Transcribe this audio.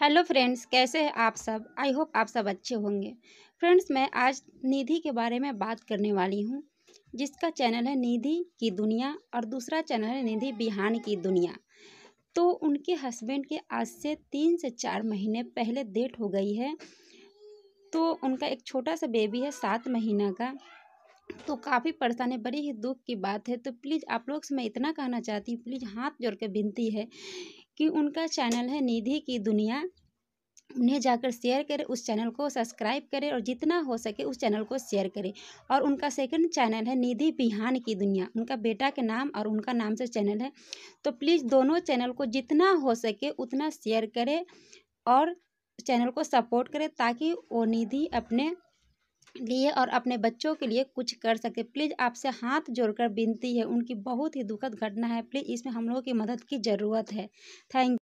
hello friends कैसे हैं आप सब आई होप आप सब अच्छे होंगे फ्रेंड्स मैं आज निधि के बारे में बात करने वाली हूँ जिसका चैनल है निधि की दुनिया और दूसरा चैनल है निधि बिहान की दुनिया तो उनके हस्बैंड के आज से तीन से चार महीने पहले डेट हो गई है तो उनका एक छोटा सा बेबी है सात महीना का तो काफ़ी परेशान है बड़ी ही दुख की बात है तो प्लीज़ आप लोग से मैं इतना कहना चाहती हूँ प्लीज़ हाथ जोड़ के विनती है कि उनका चैनल है निधि की दुनिया उन्हें जाकर शेयर करें उस चैनल को सब्सक्राइब करें और जितना हो सके उस चैनल को शेयर करें और उनका सेकंड चैनल है निधि बिहान की दुनिया उनका बेटा के नाम और उनका नाम से चैनल है तो प्लीज़ दोनों चैनल को जितना हो सके उतना शेयर करें और चैनल को सपोर्ट करें ताकि वो निधि अपने लिए और अपने बच्चों के लिए कुछ कर सके प्लीज़ आपसे हाथ जोड़कर विनती है उनकी बहुत ही दुखद घटना है प्लीज़ इसमें हम लोगों की मदद की ज़रूरत है थैंक